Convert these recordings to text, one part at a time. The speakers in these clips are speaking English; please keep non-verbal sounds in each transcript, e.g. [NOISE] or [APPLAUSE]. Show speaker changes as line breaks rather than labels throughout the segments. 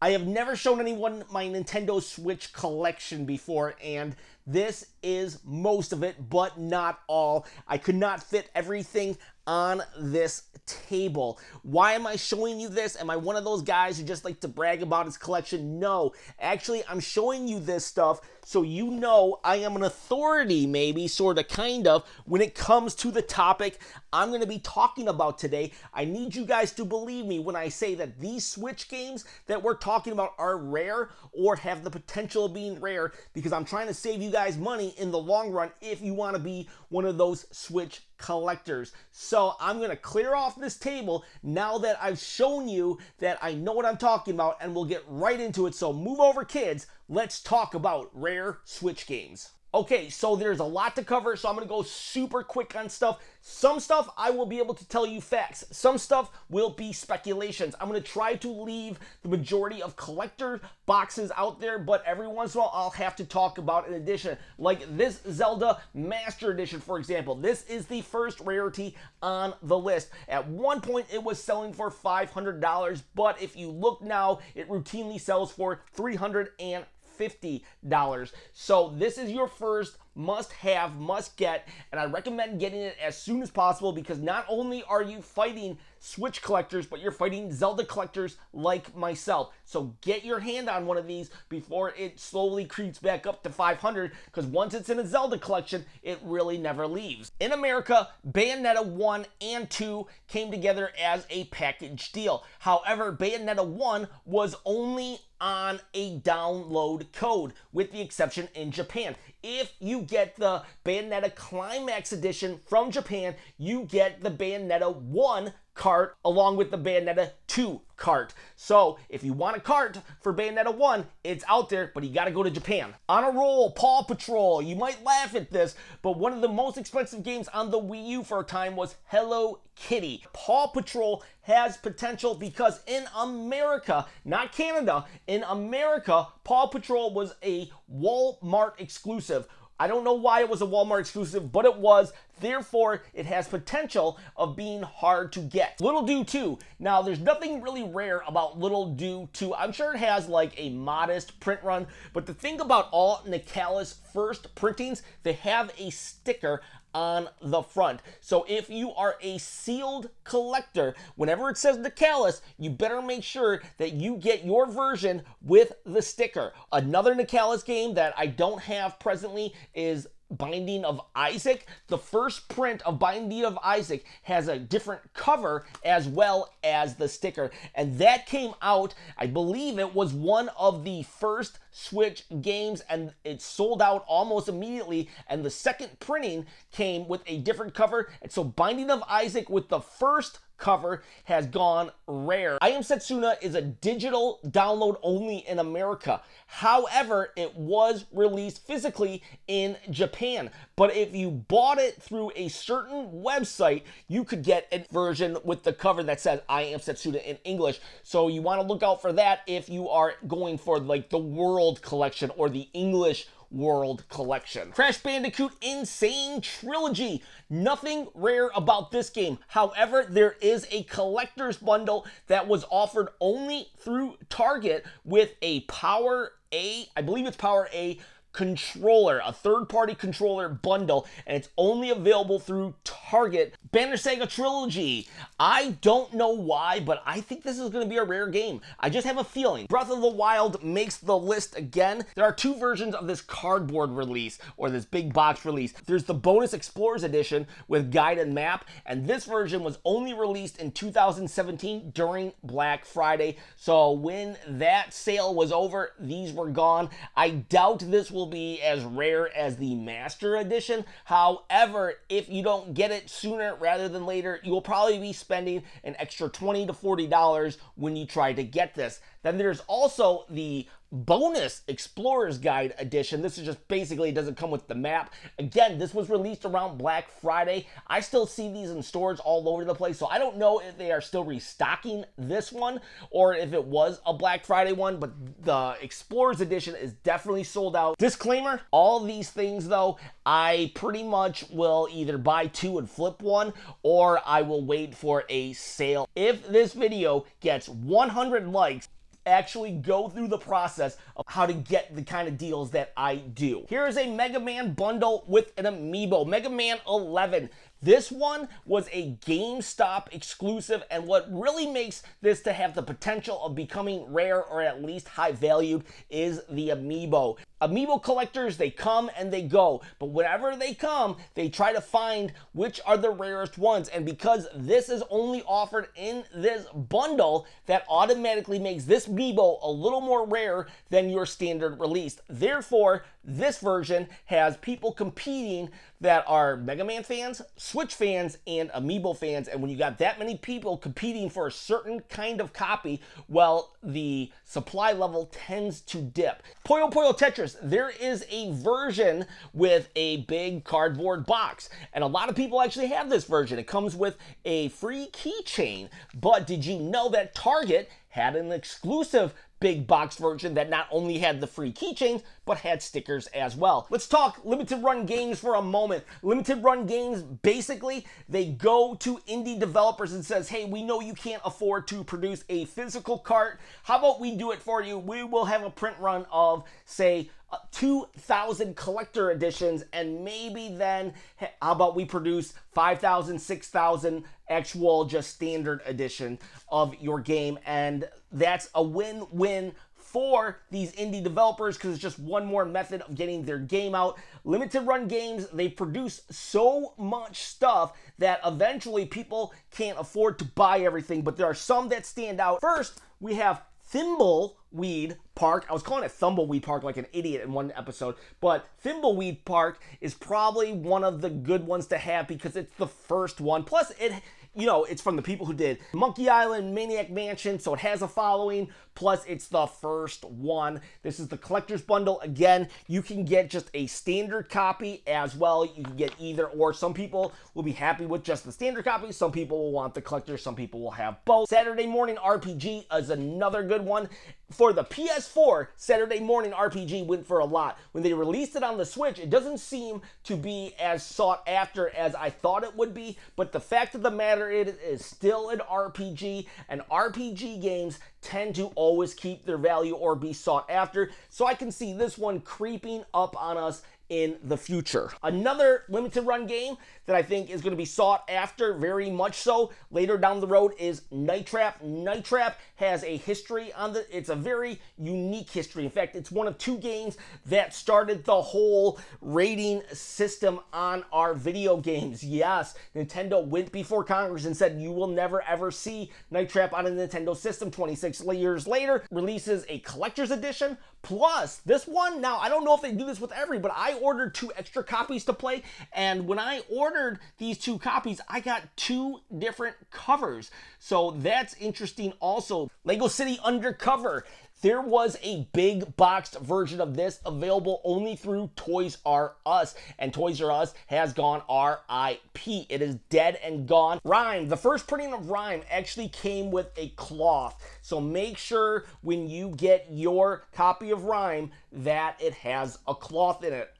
I have never shown anyone my Nintendo Switch collection before, and this is most of it, but not all. I could not fit everything on this table. Why am I showing you this? Am I one of those guys who just like to brag about his collection? No. Actually, I'm showing you this stuff so you know I am an authority, maybe, sort of, kind of, when it comes to the topic I'm going to be talking about today. I need you guys to believe me when I say that these Switch games that we're talking about are rare or have the potential of being rare because I'm trying to save you guys guys money in the long run if you want to be one of those Switch collectors. So I'm going to clear off this table now that I've shown you that I know what I'm talking about and we'll get right into it. So move over kids. Let's talk about rare Switch games. Okay, so there's a lot to cover, so I'm gonna go super quick on stuff. Some stuff I will be able to tell you facts, some stuff will be speculations. I'm gonna try to leave the majority of collector boxes out there, but every once in a while I'll have to talk about an edition. Like this Zelda Master Edition, for example. This is the first rarity on the list. At one point, it was selling for $500, but if you look now, it routinely sells for 300 and $50. So this is your first must have, must get, and I recommend getting it as soon as possible because not only are you fighting Switch collectors, but you're fighting Zelda collectors like myself. So get your hand on one of these before it slowly creeps back up to 500 because once it's in a Zelda collection, it really never leaves. In America, Bayonetta 1 and 2 came together as a package deal. However, Bayonetta 1 was only on a download code, with the exception in Japan. If you get the Bayonetta Climax Edition from Japan, you get the Bayonetta 1 cart along with the Bayonetta 2 cart. So if you want a cart for Bayonetta 1, it's out there, but you gotta go to Japan. On a roll, Paw Patrol. You might laugh at this, but one of the most expensive games on the Wii U for a time was Hello Kitty. Paw Patrol has potential because in America, not Canada, in America, Paw Patrol was a Walmart exclusive I don't know why it was a Walmart exclusive, but it was. Therefore, it has potential of being hard to get. Little Do 2. Now, there's nothing really rare about Little Do 2. I'm sure it has like a modest print run, but the thing about all Nicalis first printings, they have a sticker on the front. So if you are a sealed collector, whenever it says the Callus, you better make sure that you get your version with the sticker. Another Nicalis game that I don't have presently is Binding of Isaac. The first print of Binding of Isaac has a different cover as well as the sticker. And that came out, I believe it was one of the first Switch games, and it sold out almost immediately. And the second printing came with a different cover. And so Binding of Isaac with the first cover has gone rare. I Am Setsuna is a digital download only in America. However, it was released physically in Japan. But if you bought it through a certain website, you could get a version with the cover that says I Am Setsuna in English. So you want to look out for that if you are going for like the world collection or the English World Collection. Crash Bandicoot Insane Trilogy. Nothing rare about this game. However, there is a collector's bundle that was offered only through Target with a Power A, I believe it's Power A controller, a third-party controller bundle, and it's only available through Target. Banner Sega Trilogy. I don't know why, but I think this is going to be a rare game. I just have a feeling. Breath of the Wild makes the list again. There are two versions of this cardboard release or this big box release. There's the bonus Explorers edition with guide and map, and this version was only released in 2017 during Black Friday. So when that sale was over, these were gone. I doubt this will be as rare as the Master Edition. However, if you don't get it sooner rather than later, you will probably be spending an extra 20 to $40 when you try to get this. Then there's also the bonus Explorer's Guide edition. This is just basically, it doesn't come with the map. Again, this was released around Black Friday. I still see these in stores all over the place, so I don't know if they are still restocking this one or if it was a Black Friday one, but the Explorer's edition is definitely sold out. Disclaimer, all these things though, I pretty much will either buy two and flip one or I will wait for a sale. If this video gets 100 likes, actually go through the process of how to get the kind of deals that I do. Here is a Mega Man bundle with an amiibo, Mega Man 11. This one was a GameStop exclusive, and what really makes this to have the potential of becoming rare or at least high valued is the amiibo. Amiibo collectors, they come and they go, but whenever they come, they try to find which are the rarest ones. And because this is only offered in this bundle, that automatically makes this amiibo a little more rare than your standard release. Therefore, this version has people competing that are Mega Man fans, Switch fans and Amiibo fans. And when you got that many people competing for a certain kind of copy, well, the supply level tends to dip. Puyo Puyo Tetris, there is a version with a big cardboard box. And a lot of people actually have this version. It comes with a free keychain. But did you know that Target had an exclusive big box version that not only had the free keychains, but had stickers as well. Let's talk limited run games for a moment. Limited run games, basically, they go to indie developers and says, hey, we know you can't afford to produce a physical cart. How about we do it for you? We will have a print run of, say, 2,000 collector editions, and maybe then, how about we produce 5,000, 6,000 actual just standard edition of your game? And that's a win win for these indie developers because it's just one more method of getting their game out. Limited run games, they produce so much stuff that eventually people can't afford to buy everything, but there are some that stand out. First, we have Thimble Weed Park. I was calling it Thumbleweed Park like an idiot in one episode, but Thimbleweed Park is probably one of the good ones to have because it's the first one. Plus, it you know, it's from the people who did Monkey Island, Maniac Mansion, so it has a following. Plus, it's the first one. This is the collector's bundle. Again, you can get just a standard copy as well. You can get either or. Some people will be happy with just the standard copy. Some people will want the collector. Some people will have both. Saturday Morning RPG is another good one. For the PS4, Saturday Morning RPG went for a lot. When they released it on the Switch, it doesn't seem to be as sought after as I thought it would be. But the fact of the matter it is still an RPG, and RPG games tend to always keep their value or be sought after. So I can see this one creeping up on us in the future. Another limited run game that I think is going to be sought after very much so later down the road is Night Trap. Night Trap has a history on the it's a very unique history. In fact, it's one of two games that started the whole rating system on our video games. Yes, Nintendo went before Congress and said you will never ever see Night Trap on a Nintendo system. 26 years later, releases a collector's edition Plus, this one, now I don't know if they do this with every, but I ordered two extra copies to play. And when I ordered these two copies, I got two different covers. So that's interesting also. Lego City Undercover. There was a big boxed version of this available only through Toys R Us, and Toys R Us has gone RIP. It is dead and gone. Rhyme, the first printing of Rhyme actually came with a cloth, so make sure when you get your copy of Rhyme that it has a cloth in it.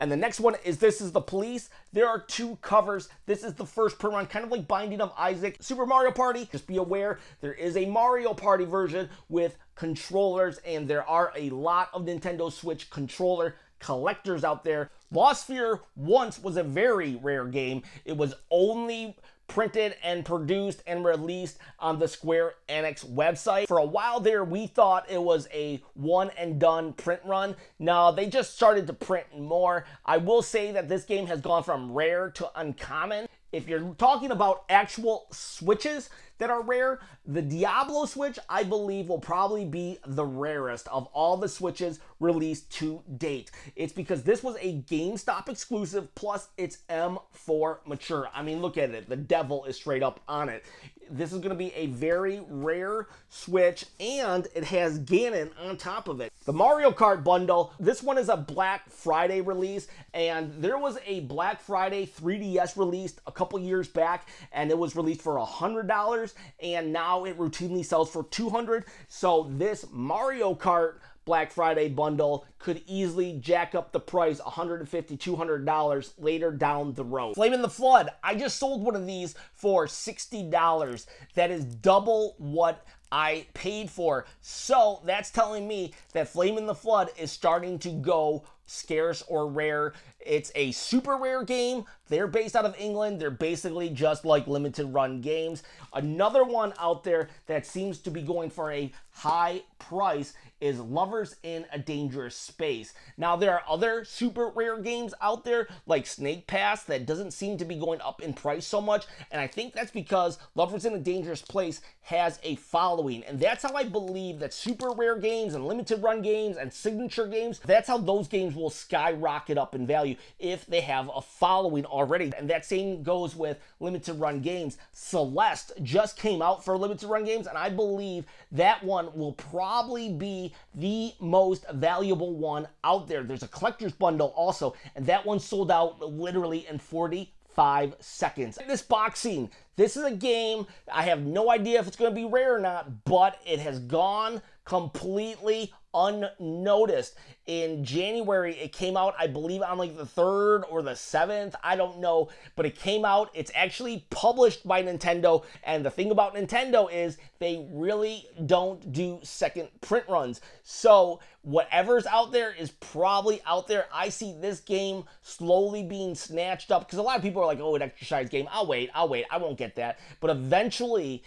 And the next one is This is the Police. There are two covers. This is the first print run, kind of like Binding of Isaac. Super Mario Party, just be aware, there is a Mario Party version with controllers, and there are a lot of Nintendo Switch controller collectors out there. Lost Fear once was a very rare game. It was only printed and produced and released on the Square Enix website. For a while there, we thought it was a one and done print run. Now they just started to print more. I will say that this game has gone from rare to uncommon. If you're talking about actual switches, that are rare. The Diablo Switch, I believe, will probably be the rarest of all the Switches released to date. It's because this was a GameStop exclusive, plus it's M4 mature. I mean, look at it. The devil is straight up on it. This is going to be a very rare Switch, and it has Ganon on top of it. The Mario Kart bundle, this one is a Black Friday release, and there was a Black Friday 3DS released a couple years back, and it was released for $100 and now it routinely sells for 200 so this mario kart Black Friday bundle could easily jack up the price $150, $200 later down the road. Flame in the Flood, I just sold one of these for $60. That is double what I paid for. So that's telling me that Flame in the Flood is starting to go scarce or rare. It's a super rare game, they're based out of England. They're basically just like limited run games. Another one out there that seems to be going for a high price is Lovers in a Dangerous Space. Now, there are other super rare games out there like Snake Pass that doesn't seem to be going up in price so much. And I think that's because Lovers in a Dangerous Place has a following. And that's how I believe that super rare games and limited run games and signature games, that's how those games will skyrocket up in value if they have a following already. And that same goes with limited run games. Celeste just came out for limited run games, and I believe that one will probably be the most valuable one out there. There's a collector's bundle also, and that one sold out literally in 40 five seconds. This boxing, this is a game, I have no idea if it's going to be rare or not, but it has gone completely unnoticed. In January, it came out, I believe, on like the 3rd or the 7th. I don't know. But it came out. It's actually published by Nintendo. And the thing about Nintendo is they really don't do second print runs. So whatever's out there is probably out there. I see this game slowly being snatched up because a lot of people are like, oh, an exercise game. I'll wait. I'll wait. I won't get that. But eventually,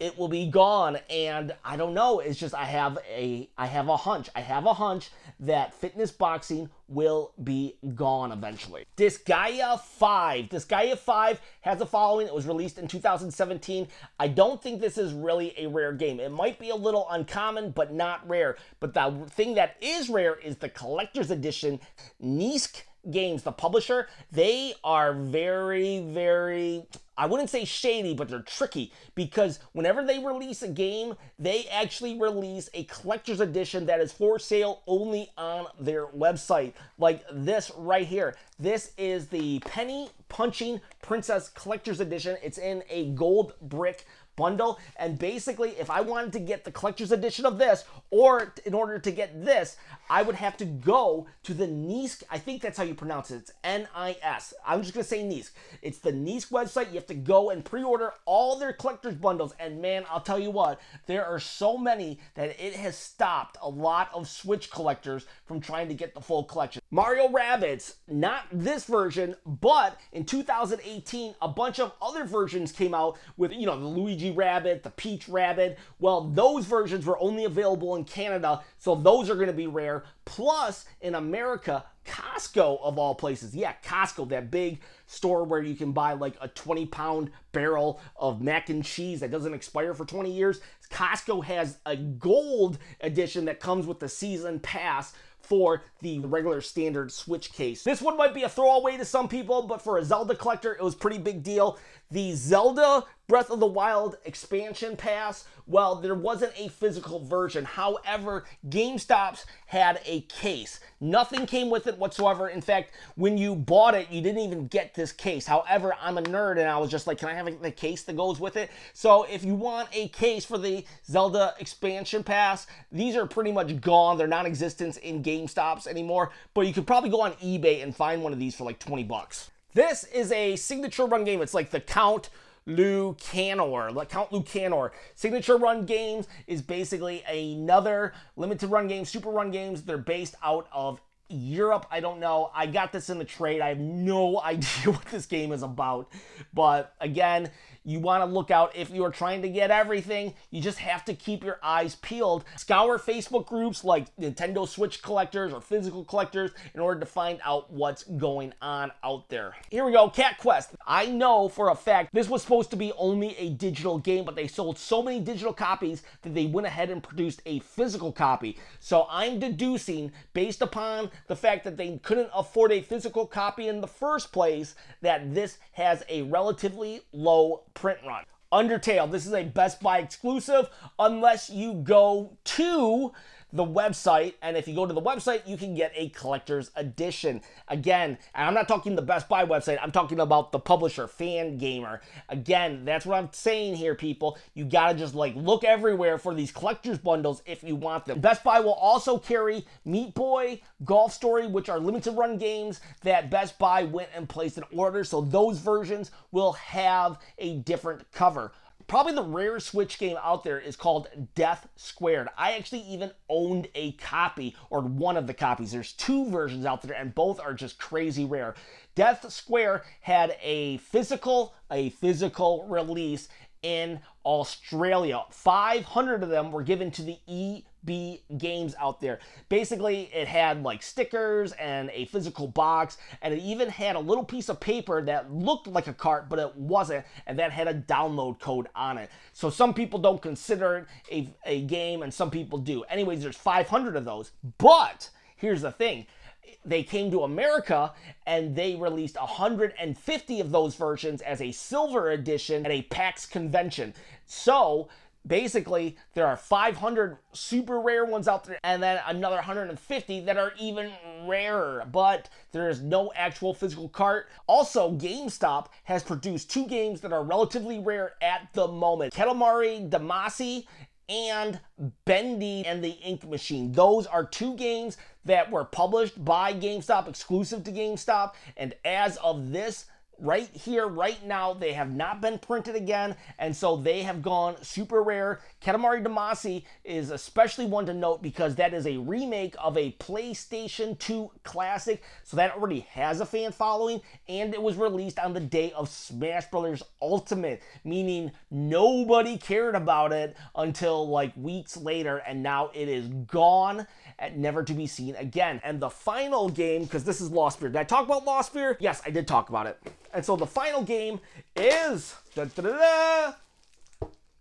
it will be gone and i don't know it's just i have a i have a hunch i have a hunch that fitness boxing will be gone eventually This Gaia 5 this Gaia 5 has a following it was released in 2017 i don't think this is really a rare game it might be a little uncommon but not rare but the thing that is rare is the collector's edition nisk games the publisher they are very very I wouldn't say shady, but they're tricky because whenever they release a game, they actually release a collector's edition that is for sale only on their website, like this right here. This is the Penny Punching Princess Collector's Edition. It's in a gold brick bundle. And basically, if I wanted to get the collector's edition of this, or in order to get this, I would have to go to the Nisk. I think that's how you pronounce it. It's N I S. I'm just going to say Nisk. It's the Nisk website. You have to go and pre order all their collector's bundles. And man, I'll tell you what, there are so many that it has stopped a lot of Switch collectors from trying to get the full collection. Mario Rabbids, not this version, but in 2018, a bunch of other versions came out with, you know, the Luigi Rabbit, the Peach Rabbit. Well, those versions were only available in Canada, so those are going to be rare. Plus, in America, Costco of all places. Yeah, Costco, that big store where you can buy like a 20 pound barrel of mac and cheese that doesn't expire for 20 years. Costco has a gold edition that comes with the season pass for the regular standard Switch case. This one might be a throwaway to some people, but for a Zelda collector, it was pretty big deal. The Zelda Breath of the Wild expansion pass, well, there wasn't a physical version. However, GameStop's had a case. Nothing came with it whatsoever. In fact, when you bought it, you didn't even get this case. However, I'm a nerd and I was just like, can I have the case that goes with it? So if you want a case for the Zelda expansion pass, these are pretty much gone. They're non existent in GameStops anymore, but you could probably go on eBay and find one of these for like 20 bucks. This is a signature run game. It's like the Count, Lucanor. Count Lucanor. Signature Run Games is basically another limited run game, super run games. They're based out of Europe. I don't know. I got this in the trade. I have no [LAUGHS] idea what this game is about. But again, you want to look out if you're trying to get everything. You just have to keep your eyes peeled. Scour Facebook groups like Nintendo Switch collectors or physical collectors in order to find out what's going on out there. Here we go, Cat Quest. I know for a fact this was supposed to be only a digital game, but they sold so many digital copies that they went ahead and produced a physical copy. So I'm deducing, based upon the fact that they couldn't afford a physical copy in the first place, that this has a relatively low print run. Undertale, this is a Best Buy exclusive unless you go to the website. And if you go to the website, you can get a collector's edition. Again, and I'm not talking the Best Buy website, I'm talking about the publisher, Fan Gamer. Again, that's what I'm saying here, people. You gotta just like look everywhere for these collector's bundles if you want them. Best Buy will also carry Meat Boy, Golf Story, which are limited run games that Best Buy went and placed an order. So those versions will have a different cover probably the rarest Switch game out there is called Death Squared. I actually even owned a copy or one of the copies. There's two versions out there, and both are just crazy rare. Death Square had a physical, a physical release, in Australia. 500 of them were given to the EB Games out there. Basically, it had like stickers and a physical box, and it even had a little piece of paper that looked like a cart, but it wasn't, and that had a download code on it. So some people don't consider it a, a game, and some people do. Anyways, there's 500 of those, but here's the thing they came to America and they released 150 of those versions as a silver edition at a PAX convention. So basically, there are 500 super rare ones out there and then another 150 that are even rarer, but there is no actual physical cart. Also, GameStop has produced two games that are relatively rare at the moment. Ketamari Damacy and Bendy and the Ink Machine. Those are two games that were published by GameStop, exclusive to GameStop. And as of this, right here, right now, they have not been printed again. And so they have gone super rare. Katamari Damacy is especially one to note because that is a remake of a PlayStation 2 classic, so that already has a fan following, and it was released on the day of Smash Brothers Ultimate, meaning nobody cared about it until like weeks later, and now it is gone and never to be seen again. And the final game, because this is Lost Spear. Did I talk about Lost Spear? Yes, I did talk about it. And so the final game is da -da -da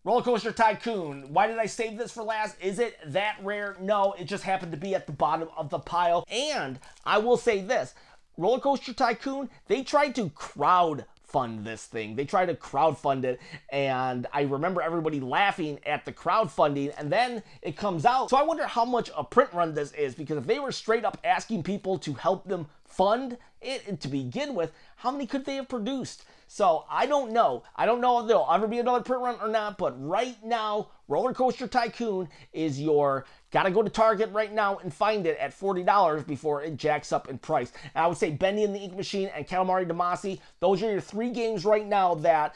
Roller Coaster Tycoon. Why did I save this for last? Is it that rare? No, it just happened to be at the bottom of the pile. And I will say this Roller Coaster Tycoon, they tried to crowd fund this thing. They tried to crowdfund it, and I remember everybody laughing at the crowdfunding, and then it comes out. So I wonder how much a print run this is, because if they were straight up asking people to help them fund it to begin with, how many could they have produced? So I don't know. I don't know if there'll ever be another print run or not, but right now, Roller Coaster Tycoon is your gotta go to Target right now and find it at $40 before it jacks up in price. And I would say Bendy and the Ink Machine and Calamari Damasi. those are your three games right now that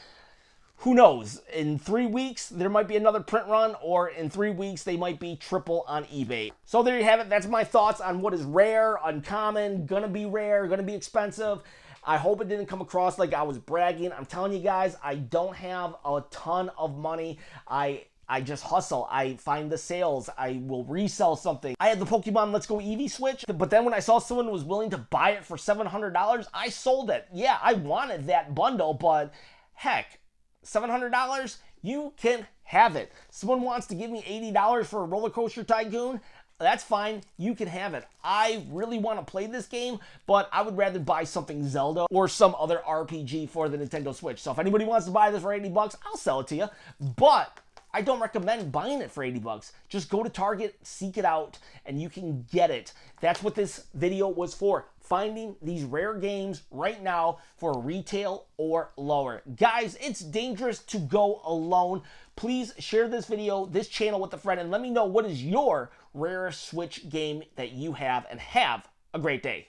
who knows? In three weeks, there might be another print run, or in three weeks, they might be triple on eBay. So there you have it. That's my thoughts on what is rare, uncommon, gonna be rare, gonna be expensive. I hope it didn't come across like I was bragging. I'm telling you guys, I don't have a ton of money. I I just hustle. I find the sales. I will resell something. I had the Pokemon Let's Go Eevee Switch, but then when I saw someone was willing to buy it for $700, I sold it. Yeah, I wanted that bundle, but heck, $700, you can have it. Someone wants to give me $80 for a roller coaster tycoon, that's fine. You can have it. I really want to play this game, but I would rather buy something Zelda or some other RPG for the Nintendo Switch. So if anybody wants to buy this for 80 bucks, I'll sell it to you. But I don't recommend buying it for 80 bucks. Just go to Target, seek it out, and you can get it. That's what this video was for. Finding these rare games right now for retail or lower. Guys, it's dangerous to go alone. Please share this video, this channel with a friend, and let me know what is your rarest Switch game that you have, and have a great day.